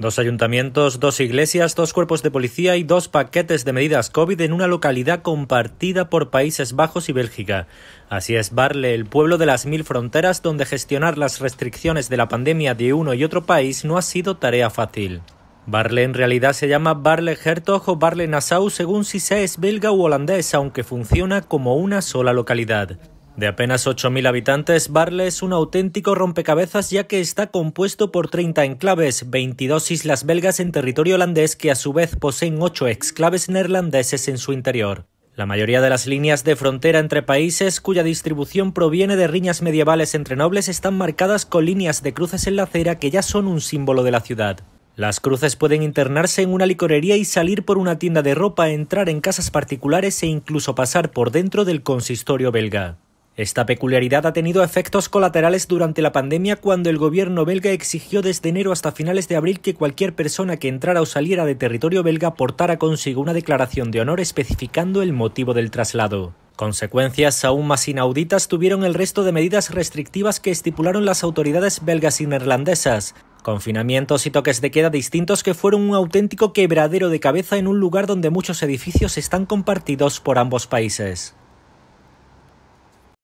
Dos ayuntamientos, dos iglesias, dos cuerpos de policía y dos paquetes de medidas COVID en una localidad compartida por Países Bajos y Bélgica. Así es Barle, el pueblo de las mil fronteras, donde gestionar las restricciones de la pandemia de uno y otro país no ha sido tarea fácil. Barle en realidad se llama Barle Hertog o Barle Nassau según si se es belga o holandés, aunque funciona como una sola localidad. De apenas 8.000 habitantes, Barle es un auténtico rompecabezas ya que está compuesto por 30 enclaves, 22 islas belgas en territorio holandés que a su vez poseen 8 exclaves neerlandeses en su interior. La mayoría de las líneas de frontera entre países cuya distribución proviene de riñas medievales entre nobles están marcadas con líneas de cruces en la acera que ya son un símbolo de la ciudad. Las cruces pueden internarse en una licorería y salir por una tienda de ropa, entrar en casas particulares e incluso pasar por dentro del consistorio belga. Esta peculiaridad ha tenido efectos colaterales durante la pandemia cuando el gobierno belga exigió desde enero hasta finales de abril que cualquier persona que entrara o saliera de territorio belga portara consigo una declaración de honor especificando el motivo del traslado. Consecuencias aún más inauditas tuvieron el resto de medidas restrictivas que estipularon las autoridades belgas y neerlandesas, Confinamientos y toques de queda distintos que fueron un auténtico quebradero de cabeza en un lugar donde muchos edificios están compartidos por ambos países.